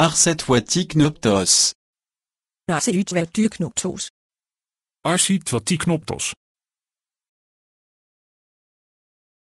Arsetwatiknoptos. Arsetwatiknoptos. Arsetwatiknoptos.